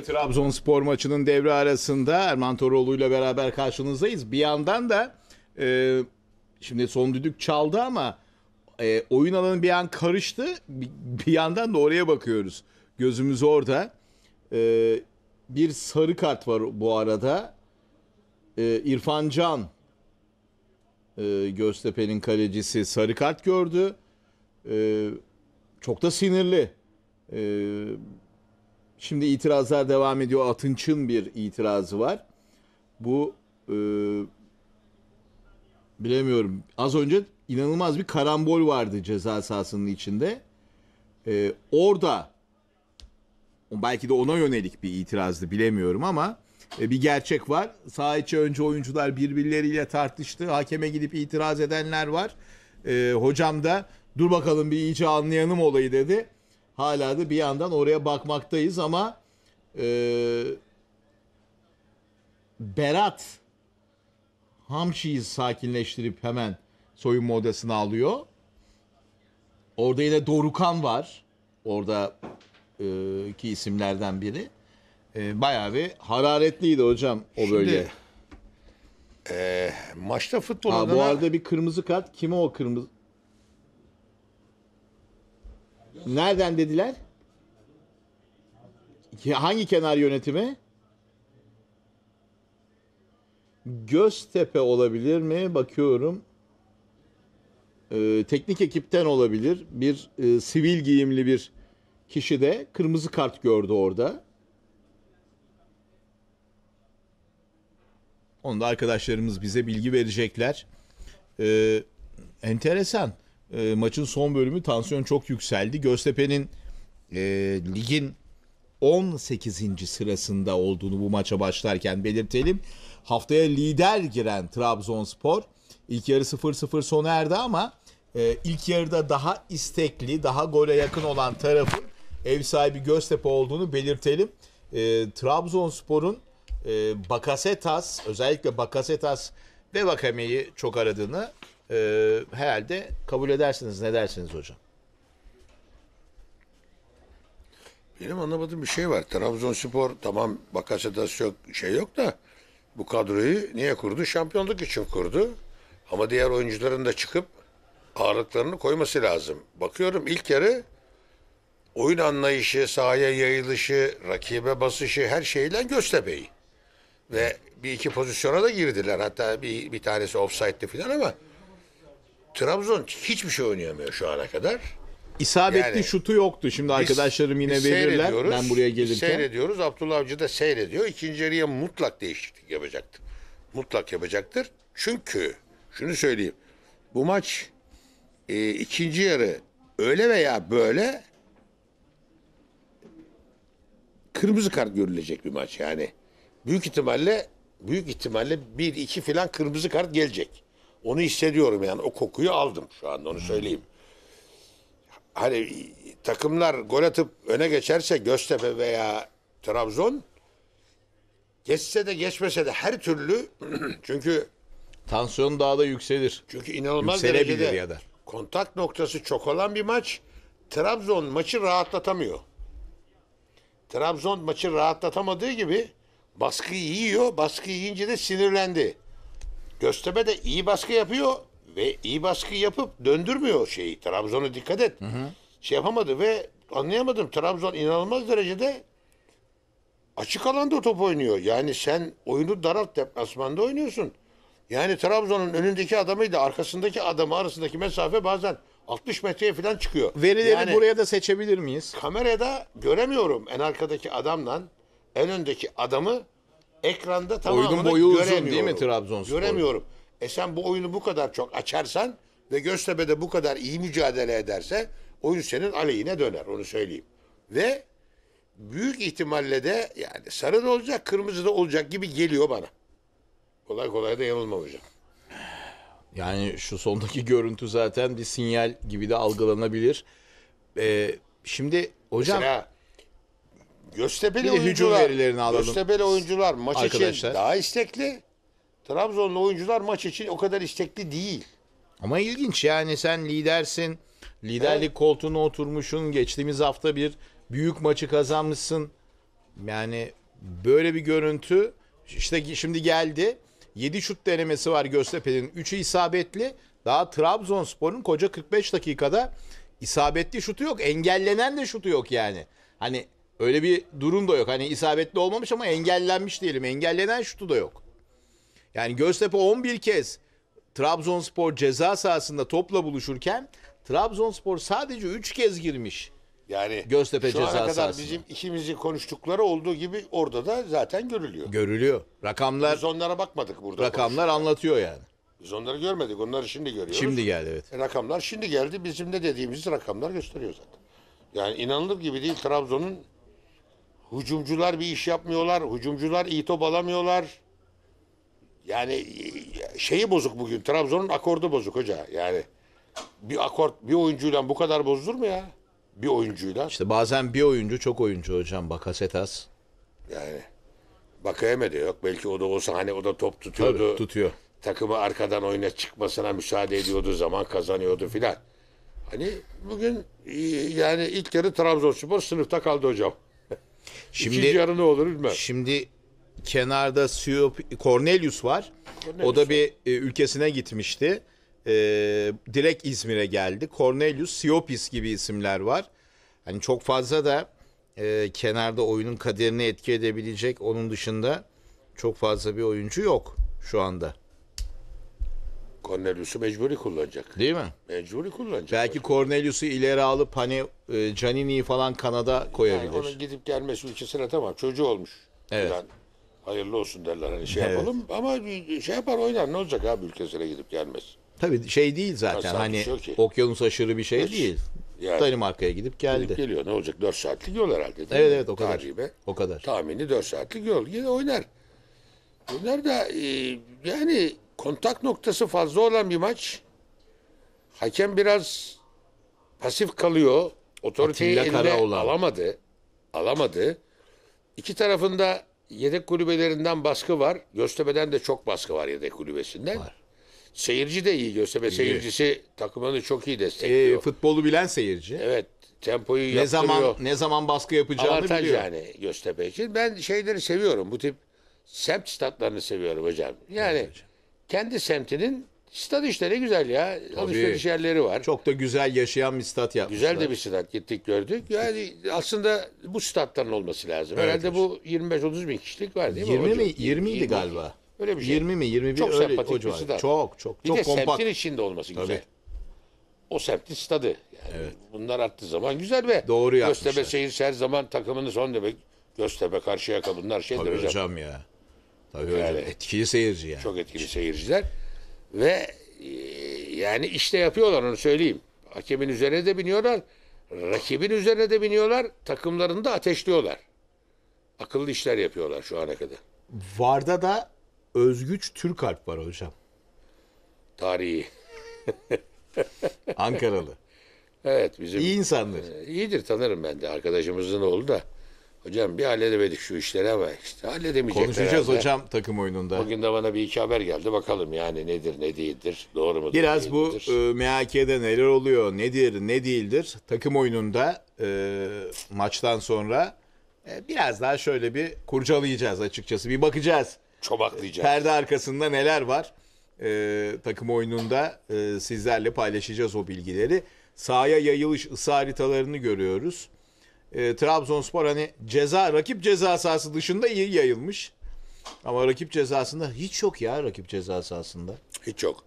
Beşiktaş'la Trabzonspor maçının devre arasında Erman Toroğlu ile beraber karşınızdayız. Bir yandan da e, şimdi son düdük çaldı ama e, oyun alanı bir an karıştı. Bir, bir yandan da oraya bakıyoruz. Gözümüz orada. E, bir sarı kart var bu arada. E, İrfan Can e, Göztepe'nin kalecisi sarı kart gördü. E, çok da sinirli. E, Şimdi itirazlar devam ediyor. Atınç'ın bir itirazı var. Bu e, bilemiyorum. Az önce inanılmaz bir karambol vardı ceza sahasının içinde. E, orada belki de ona yönelik bir itirazdı bilemiyorum ama e, bir gerçek var. Saha içi önce oyuncular birbirleriyle tartıştı. Hakeme gidip itiraz edenler var. E, hocam da dur bakalım bir iyice anlayalım olayı dedi hala da bir yandan oraya bakmaktayız ama e, Berat Hamşi'yi sakinleştirip hemen soyunma odasına alıyor. Orada yine Dorukan var. Orada e, ki isimlerden biri. E, bayağı bir hararetliydi hocam o Şimdi, bölge. E, maçta futbol ha, adına... Bu arada bir kırmızı kart. Kime o kırmızı? Nereden dediler? Hangi kenar yönetimi? Göztepe olabilir mi? Bakıyorum. Ee, teknik ekipten olabilir. Bir e, sivil giyimli bir kişi de kırmızı kart gördü orada. Onu da arkadaşlarımız bize bilgi verecekler. Ee, enteresan e, maçın son bölümü tansiyon çok yükseldi. Göztepe'nin e, ligin 18. sırasında olduğunu bu maça başlarken belirtelim. Haftaya lider giren Trabzonspor ilk yarı 0-0 sona erdi ama e, ilk yarıda daha istekli, daha gole yakın olan tarafın ev sahibi Göztepe olduğunu belirtelim. E, Trabzonspor'un e, Bakasetas özellikle Bakasetas ve Vakame'yi çok aradığını e, herhalde kabul edersiniz. Ne dersiniz hocam? Benim anlamadığım bir şey var. Trabzonspor tamam Bakasetas yok şey yok da bu kadroyu niye kurdu? Şampiyonluk için kurdu. Ama diğer oyuncuların da çıkıp ağırlıklarını koyması lazım. Bakıyorum ilk yarı oyun anlayışı, sahaya yayılışı, rakibe basışı her şeyle Göztepe'yi. Ve bir iki pozisyona da girdiler. Hatta bir, bir tanesi offside'di falan ama Trabzon hiçbir şey oynayamıyor şu ana kadar. İsabetli yani, şutu yoktu. Şimdi biz, arkadaşlarım yine verirler. Ben buraya gelirken. Seyrediyoruz. Abdullah Avcı da seyrediyor. İkinci yarıya mutlak değişiklik yapacaktır. Mutlak yapacaktır. Çünkü şunu söyleyeyim. Bu maç e, ikinci yarı öyle veya böyle kırmızı kart görülecek bir maç yani. Büyük ihtimalle büyük ihtimalle bir iki filan kırmızı kart gelecek. Onu hissediyorum yani. O kokuyu aldım şu anda onu söyleyeyim. Hani takımlar gol atıp öne geçerse Göztepe veya Trabzon geçse de geçmese de her türlü çünkü Tansiyon daha da yükselir. çünkü inanılmaz derecede ya da. kontak noktası çok olan bir maç. Trabzon maçı rahatlatamıyor. Trabzon maçı rahatlatamadığı gibi baskıyı yiyor. Baskıyı yiyince de sinirlendi. Göztepe de iyi baskı yapıyor ve iyi baskı yapıp döndürmüyor şeyi. Trabzon'a dikkat et. Hı hı. Şey yapamadı ve anlayamadım. Trabzon inanılmaz derecede açık alanda top oynuyor. Yani sen oyunu daralt deplasmanda oynuyorsun. Yani Trabzon'un önündeki adamıyla arkasındaki adamı arasındaki mesafe bazen 60 metreye falan çıkıyor. Verileri yani, buraya da seçebilir miyiz? Kamerada göremiyorum en arkadaki adamdan en öndeki adamı ekranda tamamını Oyunun boyu göremiyorum. uzun değil mi Trabzonspor? Göremiyorum. E sen bu oyunu bu kadar çok açarsan ve Göztepe de bu kadar iyi mücadele ederse oyun senin aleyhine döner onu söyleyeyim. Ve büyük ihtimalle de yani sarı da olacak kırmızı da olacak gibi geliyor bana. Kolay kolay da yanılmam hocam. Yani şu sondaki görüntü zaten bir sinyal gibi de algılanabilir. Ee, şimdi hocam Mesela Göztepe'li de oyuncular, verilerini alalım. Göztepe'li oyuncular maç Arkadaşlar. için daha istekli. Trabzonlu oyuncular maç için o kadar istekli değil. Ama ilginç yani sen lidersin. Liderlik evet. koltuğuna oturmuşsun. Geçtiğimiz hafta bir büyük maçı kazanmışsın. Yani böyle bir görüntü işte şimdi geldi. 7 şut denemesi var Göztepe'nin. 3'ü isabetli. Daha Trabzonspor'un koca 45 dakikada isabetli şutu yok. Engellenen de şutu yok yani. Hani Öyle bir durum da yok. Hani isabetli olmamış ama engellenmiş diyelim. Engellenen şutu da yok. Yani Göztepe 11 kez Trabzonspor ceza sahasında topla buluşurken Trabzonspor sadece 3 kez girmiş. Yani Göztepe şu ceza ana kadar sahasında. bizim ikimizin konuştukları olduğu gibi orada da zaten görülüyor. Görülüyor. Rakamlar Biz onlara bakmadık burada. rakamlar anlatıyor yani. Biz onları görmedik. Onları şimdi görüyoruz. Şimdi geldi evet. E, rakamlar şimdi geldi. Bizim ne dediğimiz rakamlar gösteriyor zaten. Yani inanılır gibi değil Trabzon'un Hucumcular bir iş yapmıyorlar. hucumcular iyi top alamıyorlar. Yani e, şeyi bozuk bugün. Trabzon'un akordu bozuk hoca. Yani bir akort bir oyuncuyla bu kadar bozulur mu ya? Bir oyuncuyla. İşte bazen bir oyuncu çok oyuncu hocam. Bakasetas. Yani bakayemedi yok. Belki o da olsa hani o da top tutuyordu. Tabii, tutuyor. Takımı arkadan oyuna çıkmasına müsaade ediyordu. Zaman kazanıyordu filan. Hani bugün e, yani ilk yarı Trabzonspor sınıfta kaldı hocam. Şimdi, İkinci yarı ne olur bilmem. Şimdi kenarda Siop Cornelius var. Cornelius o da bir e, ülkesine gitmişti. E, direkt İzmir'e geldi. Cornelius, Siopis gibi isimler var. Hani çok fazla da e, kenarda oyunun kaderini etki edebilecek onun dışında çok fazla bir oyuncu yok şu anda. Cornelius'u mecburi kullanacak. Değil mi? Mecburi kullanacak. Belki Cornelius'u ileri alıp hani e, Canini'yi falan kanada koyabilir. Yani onun gidip gelmesi ülkesine tamam çocuğu olmuş. Evet. Falan. Hayırlı olsun derler hani şey Evet. yapalım ama şey yapar oynar ne olacak abi ülkesine gidip gelmez. Tabii şey değil zaten Nasıl hani şey okyanus aşırı bir şey Hiç. değil. Yani. Danimarka'ya gidip Gidip geldi. geliyor ne olacak 4 saatlik yol herhalde. değil Evet mi? evet o kadar. Taribe. O kadar. Tahmini 4 saatlik yol. Yine oynar. Oynar da e, yani kontak noktası fazla olan bir maç. Hakem biraz pasif kalıyor. Otoriteyi eline alamadı. Alamadı. İki tarafında yedek kulübelerinden baskı var. Göztepe'den de çok baskı var yedek kulübesinden. Var. Seyirci de iyi. Göztepe İyi. seyircisi takımını çok iyi destekliyor. Ee, futbolu bilen seyirci. evet. Tempoyu ne zaman ne zaman baskı yapacağını Avantaj biliyor. yani Göztepe için. Ben şeyleri seviyorum. Bu tip semt statlarını seviyorum hocam. Yani Evet hocam kendi semtinin stat işte ne güzel ya. Alışveriş yerleri var. Çok da güzel yaşayan bir stat yapmışlar. Güzel de bir stat gittik gördük. Yani aslında bu statların olması lazım. Evet, Herhalde hocam. bu 25-30 bin kişilik var değil mi? 20 mi? 20 idi galiba. Öyle bir şey. 20 mi? 21 çok öyle sempatik bir stat. Çok çok. Bir çok de kompakt. semtin içinde olması güzel. Tabii. O semtin stadı. Yani evet. Bunlar arttığı zaman güzel ve Doğru Göztepe Şehir her zaman takımını son demek. Göztepe karşıya bunlar şeydir Tabii hocam. hocam ya. Tabii öyle. Yani etkili seyirci yani. Çok etkili seyirciler. Ve e, yani işte yapıyorlar onu söyleyeyim. Hakemin üzerine de biniyorlar. Rakibin üzerine de biniyorlar. Takımlarını da ateşliyorlar. Akıllı işler yapıyorlar şu ana kadar. Varda da Özgüç Türkalp var hocam. Tarihi. Ankaralı. Evet bizim. İyi insandır. Ee, iyidir tanırım ben de. Arkadaşımızın oğlu da. Hocam bir halledemedik şu işleri ama işte halledemeyecekler. Konuşacağız herhalde. hocam takım oyununda. Bugün de bana bir iki haber geldi. Bakalım yani nedir ne değildir. Doğru mu? Biraz bu e, MHK'de neler oluyor nedir ne değildir. Takım oyununda e, maçtan sonra e, biraz daha şöyle bir kurcalayacağız açıkçası. Bir bakacağız. Çobaklayacağız. E, perde arkasında neler var. E, takım oyununda e, sizlerle paylaşacağız o bilgileri. Sahaya yayılış ısı haritalarını görüyoruz e, Trabzonspor hani ceza rakip ceza sahası dışında iyi yayılmış. Ama rakip cezasında hiç yok ya rakip ceza sahasında. Hiç yok.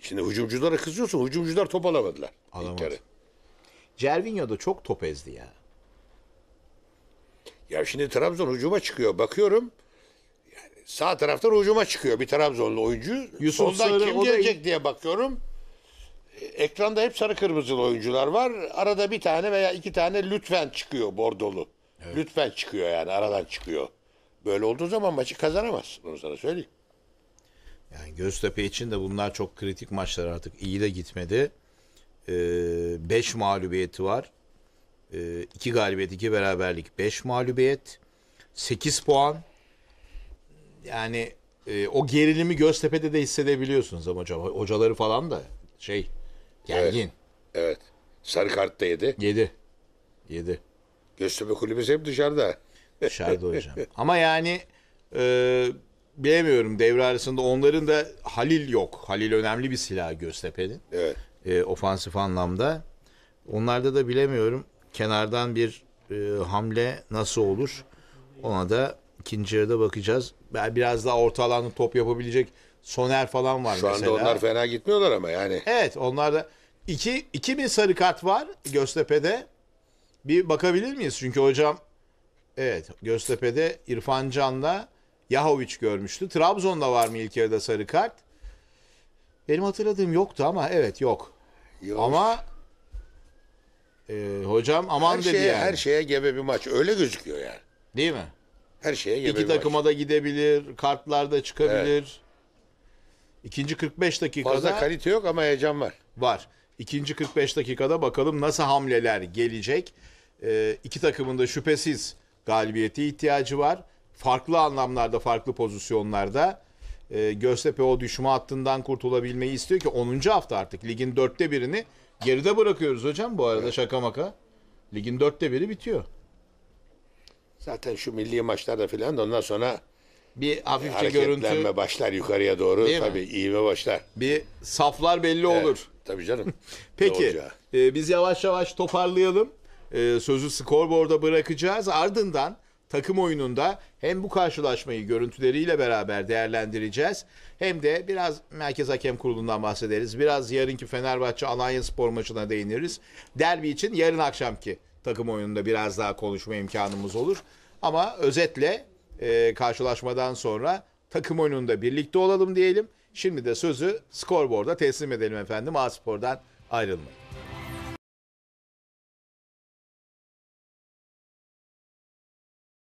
Şimdi hücumculara kızıyorsun. Hücumcular top alamadılar. Alamadı. İlk Cervinho da çok top ezdi ya. Ya şimdi Trabzon hücuma çıkıyor. Bakıyorum sağ taraftan hücuma çıkıyor bir Trabzonlu oyuncu. Yusuf Soldan Sarı, kim gelecek da... diye bakıyorum ekranda hep sarı kırmızılı oyuncular var. Arada bir tane veya iki tane lütfen çıkıyor bordolu. Evet. Lütfen çıkıyor yani aradan çıkıyor. Böyle olduğu zaman maçı kazanamaz. Bunu sana söyleyeyim. Yani Göztepe için de bunlar çok kritik maçlar artık. İyi de gitmedi. 5 ee, beş mağlubiyeti var. 2 ee, iki galibiyet, 2 beraberlik. 5 mağlubiyet. 8 puan. Yani e, o gerilimi Göztepe'de de hissedebiliyorsunuz ama hocam. Hocaları falan da şey Gergin. Evet. Sarı kart da yedi. Yedi. Yedi. Göztepe kulübesi hep dışarıda. Dışarıda hocam. Ama yani e, bilemiyorum devre arasında onların da Halil yok. Halil önemli bir silah Göztepe'nin. Evet. E, ofansif anlamda. Onlarda da bilemiyorum. Kenardan bir e, hamle nasıl olur? Ona da ikinci yarıda bakacağız. Biraz daha orta alanda top yapabilecek Soner falan var Şu mesela. Şu anda onlar fena gitmiyorlar ama yani. Evet onlar da İki, iki 2000 sarı kart var Göztepe'de. Bir bakabilir miyiz? Çünkü hocam evet Göztepe'de İrfan Can'la Yahoviç görmüştü. Trabzon'da var mı ilk yarıda sarı kart? Benim hatırladığım yoktu ama evet yok. yok. Ama e, hocam aman her dedi şeye, yani. Her şeye gebe bir maç. Öyle gözüküyor yani. Değil mi? Her şeye gebe İki takıma maç. da gidebilir. Kartlar da çıkabilir. Evet. İkinci 45 dakikada. Fazla kalite yok ama heyecan var. Var. İkinci 45 dakikada bakalım nasıl hamleler gelecek. E, iki takımın da şüphesiz galibiyete ihtiyacı var. Farklı anlamlarda, farklı pozisyonlarda. E, Göztepe o düşme hattından kurtulabilmeyi istiyor ki 10. hafta artık ligin dörtte birini geride bırakıyoruz hocam bu arada evet. şaka maka. Ligin dörtte biri bitiyor. Zaten şu milli maçlarda filan da ondan sonra bir hafifçe e, görüntü başlar yukarıya doğru Değil tabii mi? iğme başlar. Bir saflar belli evet. olur. Tabii canım. Peki e, biz yavaş yavaş toparlayalım. E, sözü skorboarda bırakacağız. Ardından takım oyununda hem bu karşılaşmayı görüntüleriyle beraber değerlendireceğiz. Hem de biraz Merkez Hakem Kurulu'ndan bahsederiz. Biraz yarınki Fenerbahçe Alanya Spor maçına değiniriz. Derbi için yarın akşamki takım oyununda biraz daha konuşma imkanımız olur. Ama özetle e, karşılaşmadan sonra takım oyununda birlikte olalım diyelim. Şimdi de sözü skorboarda teslim edelim efendim. A Spor'dan ayrılmayın.